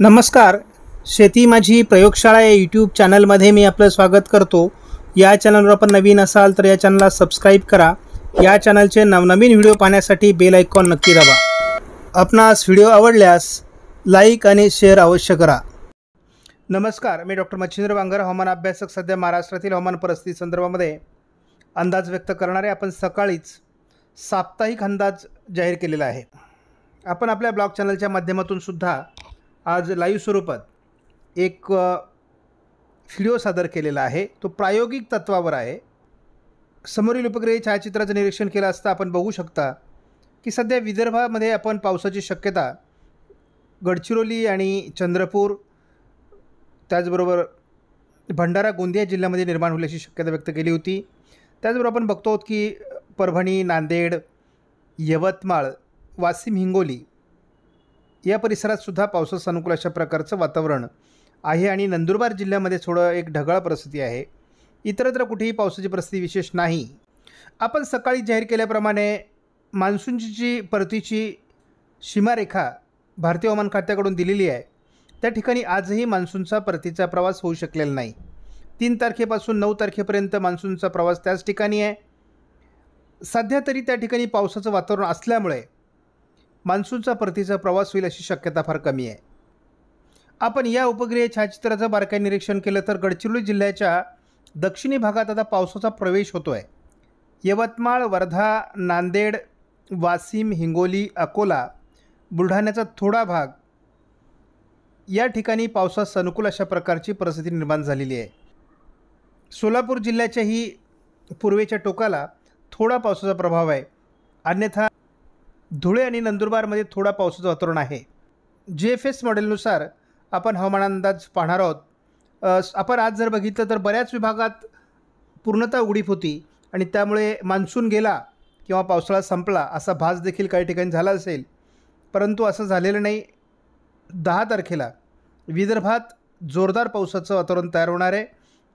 नमस्कार शेती माझी प्रयोगशाळा या यूट्यूब चॅनलमध्ये मी आपलं स्वागत करतो या चॅनलवर आपण नवीन असाल तर या चॅनलला सबस्क्राईब करा या चॅनलचे नवनवीन व्हिडिओ पाहण्यासाठी बेल आयकॉन नक्की दाबा आपणास व्हिडिओ आवडल्यास लाईक आणि शेअर अवश्य करा नमस्कार मी डॉक्टर मच्छिंद्र वांगर हवामान अभ्यासक सध्या महाराष्ट्रातील हवामान परिस्थिती संदर्भामध्ये अंदाज व्यक्त करणारे आपण सकाळीच साप्ताहिक अंदाज जाहीर केलेला आहे आपण आपल्या ब्लॉग चॅनलच्या माध्यमातून सुद्धा आज लाईव्ह स्वरूपात एक व्हिडिओ सादर केलेला आहे तो प्रायोगिक तत्वावर आहे समोरील उपग्रह छायाचित्राचं निरीक्षण केलं असता आपण बघू शकता की सध्या विदर्भामध्ये आपण पावसाची शक्यता गडचिरोली आणि चंद्रपूर त्याचबरोबर भंडारा गोंदिया जिल्ह्यामध्ये निर्माण होण्याची शक्यता व्यक्त केली होती त्याचबरोबर आपण बघतो आहोत की परभणी नांदेड यवतमाळ वाशिम हिंगोली या परिसरात सुद्धा पावसास अनुकूल अशा प्रकारचं वातावरण आहे आणि नंदुरबार जिल्ह्यामध्ये थोडं एक ढगाळ परिस्थिती आहे इतरत्र कुठेही पावसाची परिस्थिती विशेष नाही आपण सकाळी जाहीर केल्याप्रमाणे मान्सूनची जी परतीची सीमारेखा भारतीय हवामान खात्याकडून दिलेली आहे त्या ठिकाणी आजही मान्सूनचा परतीचा प्रवास होऊ शकलेला नाही तीन तारखेपासून नऊ तारखेपर्यंत मान्सूनचा प्रवास त्याच ठिकाणी आहे सध्या तरी त्या ठिकाणी पावसाचं वातावरण असल्यामुळे मान्सूनचा परतीचा प्रवास होईल अशी शक्यता फार कमी आहे आपण या उपग्रह छायाचित्राचं बारकाई निरीक्षण केलं तर गडचिरोली जिल्ह्याच्या दक्षिणी भागात आता पावसाचा प्रवेश होतो आहे यवतमाळ वर्धा नांदेड वासिम हिंगोली अकोला बुलढाण्याचा थोडा भाग या ठिकाणी पावसास अनुकूल अशा प्रकारची परिस्थिती निर्माण झालेली आहे सोलापूर जिल्ह्याच्याही पूर्वेच्या टोकाला थोडा पावसाचा प्रभाव आहे अन्यथा धुळे आणि नंदुरबारमध्ये थोडा पावसाचं वातावरण आहे जी एफ एस मॉडेलनुसार आपण हवामान अंदाज पाहणार आहोत आपण आज जर बघितलं तर बऱ्याच विभागात पूर्णतः उघडीप होती आणि त्यामुळे मान्सून गेला किंवा पावसाळा संपला असा भास देखील काही ठिकाणी झाला असेल परंतु असं झालेलं नाही दहा तारखेला विदर्भात जोरदार पावसाचं वातावरण तयार होणार आहे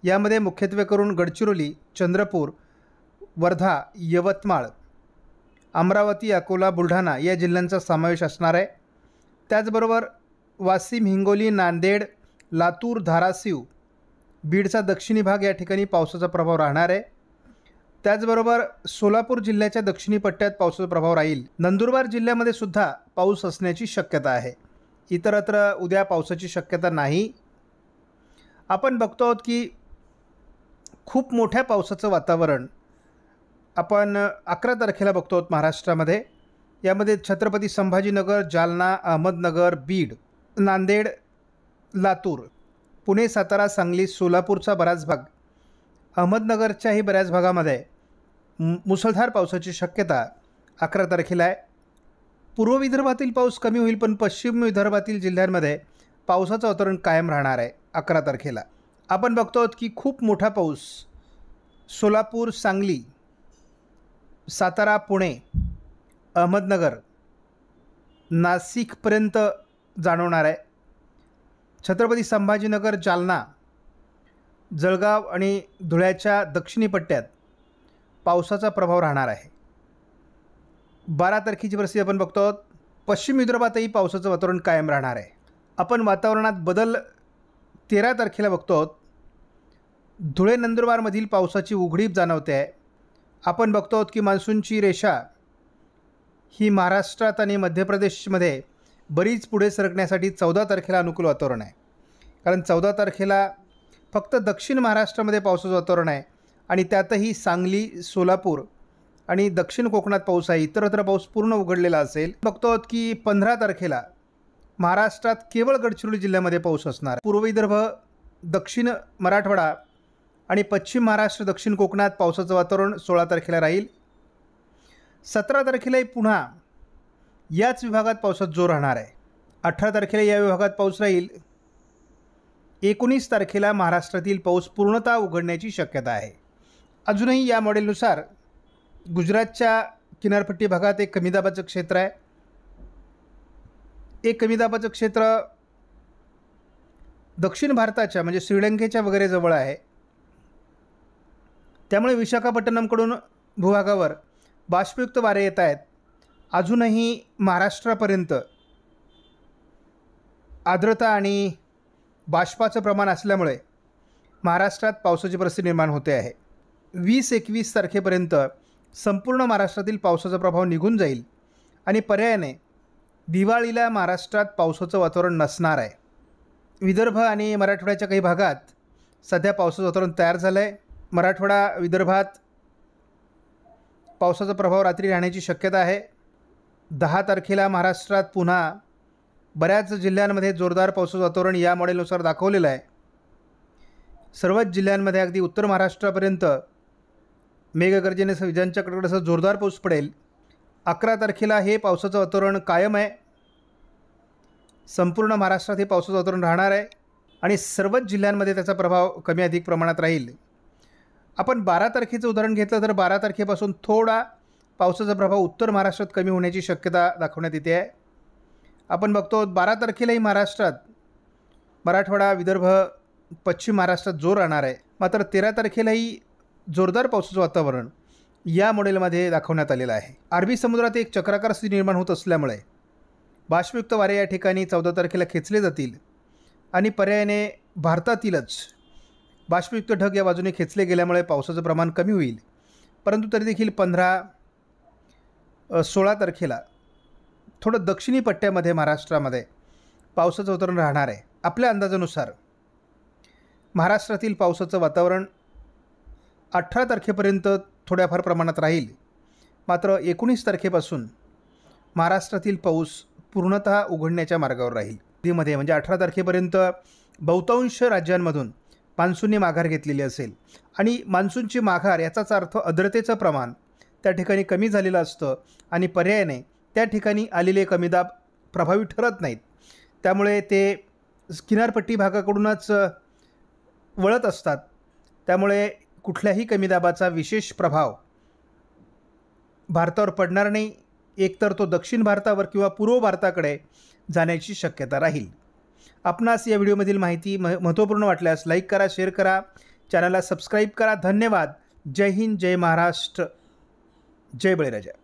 यामध्ये मुख्यत्वे करून गडचिरोली चंद्रपूर वर्धा यवतमाळ अमरावती अकोला बुलढाणा या जिल्ह्यांचा समावेश असणार आहे त्याचबरोबर वाशिम हिंगोली नांदेड लातूर धाराशिव बीडचा दक्षिणी भाग या ठिकाणी पावसाचा प्रभाव राहणार आहे त्याचबरोबर सोलापूर जिल्ह्याच्या दक्षिणी पट्ट्यात पावसाचा प्रभाव राहील नंदुरबार जिल्ह्यामध्ये सुद्धा पाऊस असण्याची शक्यता आहे इतरत्र उद्या पावसाची शक्यता नाही आपण बघतो आहोत की खूप मोठ्या पावसाचं वातावरण आपण अकरा तारखेला बघतो आहोत महाराष्ट्रामध्ये यामध्ये छत्रपती संभाजीनगर जालना अहमदनगर बीड नांदेड लातूर पुणे सातारा सांगली सोलापूरचा बराच भाग अहमदनगरच्याही बऱ्याच भागामध्ये मुसळधार पावसाची शक्यता अकरा तारखेला आहे पूर्व विदर्भातील पाऊस कमी होईल पण पश्चिम विदर्भातील जिल्ह्यांमध्ये पावसाचं अवतरण कायम राहणार आहे अकरा तारखेला आपण बघतो आहोत की खूप मोठा पाऊस सोलापूर सांगली सातारा पुणे अहमदनगर नाशिकपर्यंत जाणवणार आहे छत्रपती संभाजीनगर जालना जळगाव आणि धुळ्याच्या दक्षिणी पट्ट्यात पावसाचा प्रभाव राहणार आहे बारा तारखेची परिस्थिती आपण बघतो आहोत पश्चिम विदर्भातही पावसाचं वातावरण कायम राहणार आहे आपण वातावरणात बदल तेरा तारखेला बघतो आहोत धुळे नंदुरबारमधील पावसाची उघडीप जाणवते आहे आपण बघतो आहोत की मान्सूनची रेषा ही महाराष्ट्रात आणि मध्य प्रदेशमध्ये बरीच पुढे सरकण्यासाठी चौदा तारखेला अनुकूल वातावरण आहे कारण चौदा तारखेला फक्त दक्षिण महाराष्ट्रामध्ये पावसाचं वातावरण आहे आणि त्यातही सांगली सोलापूर आणि दक्षिण कोकणात पाऊस आहे इतरत्र पाऊस पूर्ण उघडलेला असेल बघतो आहोत की पंधरा तारखेला महाराष्ट्रात केवळ गडचिरोली जिल्ह्यामध्ये पाऊस असणार पूर्व विदर्भ दक्षिण मराठवाडा आणि पश्चिम महाराष्ट्र दक्षिण कोकणात पावसाचं वातावरण सोळा तारखेला राहील सतरा तारखेलाही पुन्हा याच विभागात पावसात जोर राहणार आहे अठरा तारखेला या विभागात पाऊस राहील एकोणीस तारखेला महाराष्ट्रातील पाऊस पूर्णतः उघडण्याची शक्यता आहे अजूनही या मॉडेलनुसार गुजरातच्या किनारपट्टी भागात एक कमी दाबाचं क्षेत्र आहे एक कमी दाबाचं क्षेत्र दक्षिण भारताच्या म्हणजे श्रीलंकेच्या वगैरे जवळ आहे त्यामुळे विशाखापट्टणमकडून भूभागावर बाष्पयुक्त वारे येत आहेत अजूनही महाराष्ट्रापर्यंत आर्द्रता आणि बाष्पाचं प्रमाण असल्यामुळे महाराष्ट्रात पावसाची परिस्थिती निर्माण होते आहे वीस एकवीस तारखेपर्यंत संपूर्ण महाराष्ट्रातील पावसाचा प्रभाव निघून जाईल आणि पर्यायाने दिवाळीला महाराष्ट्रात पावसाचं वातावरण नसणार आहे विदर्भ आणि मराठवाड्याच्या काही भागात सध्या पावसाचं वातावरण तयार झालं आहे मराठवाडा विदर्भात पावसाचा प्रभाव रात्री राहण्याची शक्यता आहे दहा तारखेला महाराष्ट्रात पुन्हा बऱ्याच जिल्ह्यांमध्ये जोरदार पावसाचं वातावरण या मॉडेलनुसार दाखवलेलं आहे सर्वच जिल्ह्यांमध्ये अगदी उत्तर महाराष्ट्रापर्यंत मेघगर्जेने विजांच्या जोरदार पाऊस पडेल अकरा तारखेला हे पावसाचं वातावरण कायम आहे संपूर्ण महाराष्ट्रात हे पावसाचं वातावरण राहणार आहे आणि सर्वच जिल्ह्यांमध्ये त्याचा प्रभाव कमी अधिक प्रमाणात राहील आपण बारा तारखेचं उदाहरण घेतलं तर बारा तारखेपासून थोडा पावसाचा प्रभाव उत्तर महाराष्ट्रात कमी होण्याची शक्यता दाखवण्यात येते आहे आपण बघतो बारा तारखेलाही महाराष्ट्रात मराठवाडा विदर्भ पश्चिम महाराष्ट्रात जोर राहणार आहे मात्र तेरा तारखेलाही जोरदार पावसाचं वातावरण या मॉडेलमध्ये दाखवण्यात आलेलं आहे अरबी समुद्रात एक चक्राकार स्थिती निर्माण होत असल्यामुळे बाष्पयुक्त वारे या ठिकाणी चौदा तारखेला खेचले जातील आणि पर्यायाने भारतातीलच बाष्पयुक्त ढग या बाजूने खेचले गेल्यामुळे पावसाचं प्रमाण कमी होईल परंतु तरी देखील पंधरा सोळा तारखेला थोडं दक्षिणी पट्ट्यामध्ये महाराष्ट्रामध्ये पावसाचं वातावरण राहणार आहे आपल्या अंदाजानुसार महाराष्ट्रातील पावसाचं वातावरण अठरा तारखेपर्यंत थोड्याफार प्रमाणात राहील मात्र एकोणीस तारखेपासून महाराष्ट्रातील पाऊस पूर्णतः उघडण्याच्या मार्गावर राहील मध्ये म्हणजे अठरा तारखेपर्यंत बहुतांश राज्यांमधून मान्सूनने माघार घेतलेली असेल आणि मान्सूनची माघार याचाच अर्थ आर्द्रतेचं प्रमाण त्या ठिकाणी कमी झालेलं असतं आणि पर्यायाने त्या ठिकाणी आलेले कमीदाब प्रभावी ठरत नाहीत त्यामुळे ते किनारपट्टी भागाकडूनच वळत असतात त्यामुळे कुठल्याही कमीदाबाचा विशेष प्रभाव भारतावर पडणार नाही एकतर तो दक्षिण भारतावर किंवा पूर्व भारताकडे जाण्याची शक्यता राहील आपणास या व्हिडिओमधील माहिती म महत्त्वपूर्ण वाटल्यास लाईक करा शेअर करा चॅनलला सबस्क्राईब करा धन्यवाद जय हिंद जय महाराष्ट्र जय बळीराजा